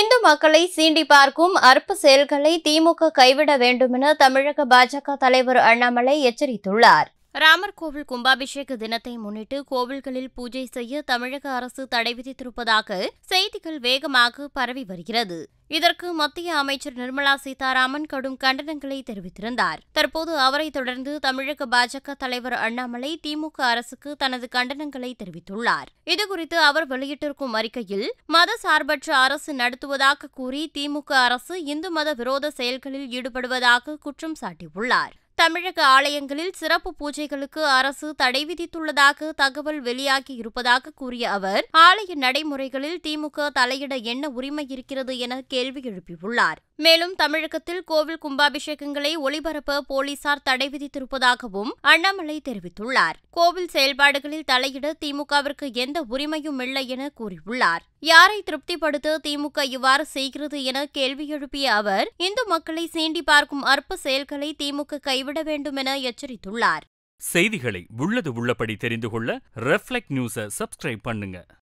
இந்து மக்களை சீண்டி பார்க்கும் அற்ப செயல்களை திமுக கைவிட வேண்டுமென தமிழக பாஜக தலைவர் அண்ணாமலை எச்சரித்துள்ளார் ராமர் கோவில் கும்பாபிஷேக தினத்தை முன்னிட்டு கோவில்களில் பூஜை செய்ய தமிழக அரசு தடை விதித்திருப்பதாக செய்திகள் வேகமாக பரவி வருகிறது இதற்கு மத்திய அமைச்சர் நிர்மலா சீதாராமன் கடும் கண்டனங்களை தெரிவித்திருந்தார் தற்போது அவரை தொடர்ந்து தமிழக பாஜக தலைவர் அண்ணாமலை திமுக அரசுக்கு தனது கண்டனங்களை தெரிவித்துள்ளார் இதுகுறித்து அவர் வெளியிட்டிருக்கும் அறிக்கையில் மத சார்பற்ற அரசு நடத்துவதாக கூறி திமுக அரசு இந்து மத விரோத செயல்களில் ஈடுபடுவதாக குற்றம் சாட்டியுள்ளார் தமிழக ஆலயங்களில் சிறப்பு பூஜைகளுக்கு அரசு தடை விதித்துள்ளதாக தகவல் வெளியாகி இருப்பதாக கூறிய அவர் ஆலய நடைமுறைகளில் திமுக தலையிட என்ன உரிமை இருக்கிறது என கேள்வி எழுப்பியுள்ளார் மேலும் தமிழகத்தில் கோவில் கும்பாபிஷேகங்களை ஒளிபரப்ப போலீசார் தடை விதித்திருப்பதாகவும் அண்ணாமலை தெரிவித்துள்ளார் கோவில் செயல்பாடுகளில் தலையிட திமுகவிற்கு எந்த உரிமையும் இல்லை என கூறியுள்ளார் யாரை திருப்திப்படுத்த திமுக இவ்வாறு செய்கிறது என கேள்வி எழுப்பிய அவர் இந்து மக்களை சீண்டி பார்க்கும் அற்ப செயல்களை திமுக கைவிட வேண்டும் என எச்சரித்துள்ளார் செய்திகளை உள்ளது உள்ளபடி தெரிந்து கொள்ள ரெஃப்ளெக்ட் நியூஸை சப்ஸ்கிரைப் பண்ணுங்க